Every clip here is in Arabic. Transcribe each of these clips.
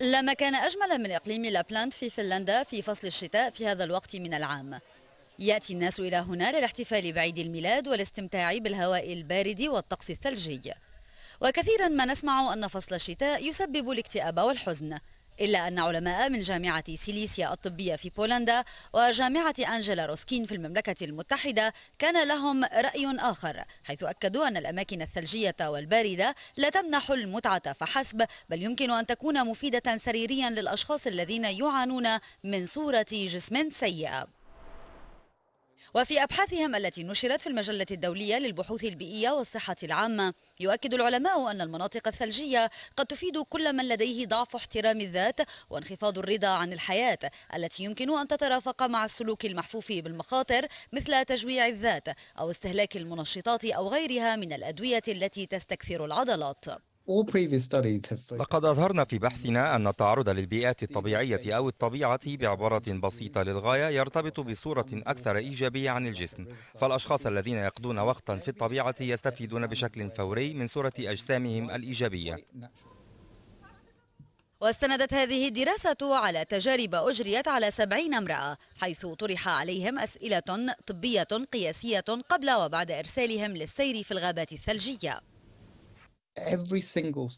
لا مكان أجمل من إقليم لابلاند في فنلندا في فصل الشتاء في هذا الوقت من العام يأتي الناس إلى هنا للاحتفال بعيد الميلاد والاستمتاع بالهواء البارد والطقس الثلجي وكثيرا ما نسمع أن فصل الشتاء يسبب الاكتئاب والحزن إلا أن علماء من جامعة سيليسيا الطبية في بولندا وجامعة أنجلا روسكين في المملكة المتحدة كان لهم رأي آخر حيث أكدوا أن الأماكن الثلجية والباردة لا تمنح المتعة فحسب بل يمكن أن تكون مفيدة سريريا للأشخاص الذين يعانون من صورة جسم سيئة وفي أبحاثهم التي نشرت في المجلة الدولية للبحوث البيئية والصحة العامة يؤكد العلماء أن المناطق الثلجية قد تفيد كل من لديه ضعف احترام الذات وانخفاض الرضا عن الحياة التي يمكن أن تترافق مع السلوك المحفوف بالمخاطر مثل تجويع الذات أو استهلاك المنشطات أو غيرها من الأدوية التي تستكثر العضلات لقد أظهرنا في بحثنا أن التعرض للبيئات الطبيعية أو الطبيعة بعبارة بسيطة للغاية يرتبط بصورة أكثر إيجابية عن الجسم فالأشخاص الذين يقضون وقتا في الطبيعة يستفيدون بشكل فوري من صورة أجسامهم الإيجابية واستندت هذه الدراسة على تجارب أجريت على سبعين امرأة حيث طرح عليهم أسئلة طبية قياسية قبل وبعد إرسالهم للسير في الغابات الثلجية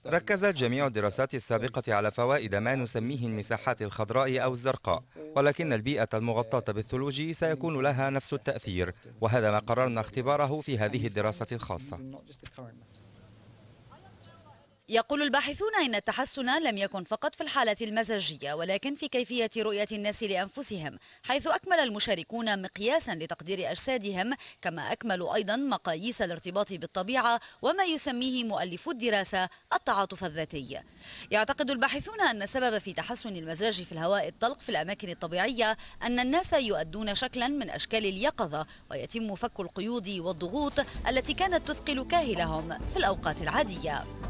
ركزت جميع الدراسات السابقة على فوائد ما نسميه المساحات الخضراء أو الزرقاء ولكن البيئة المغطاة بالثلوج سيكون لها نفس التأثير وهذا ما قررنا اختباره في هذه الدراسة الخاصة يقول الباحثون إن التحسن لم يكن فقط في الحالة المزاجية ولكن في كيفية رؤية الناس لأنفسهم حيث أكمل المشاركون مقياسا لتقدير أجسادهم كما أكملوا أيضا مقاييس الارتباط بالطبيعة وما يسميه مؤلفو الدراسة التعاطف الذاتي يعتقد الباحثون أن السبب في تحسن المزاج في الهواء الطلق في الأماكن الطبيعية أن الناس يؤدون شكلا من أشكال اليقظة ويتم فك القيود والضغوط التي كانت تثقل كاهلهم في الأوقات العادية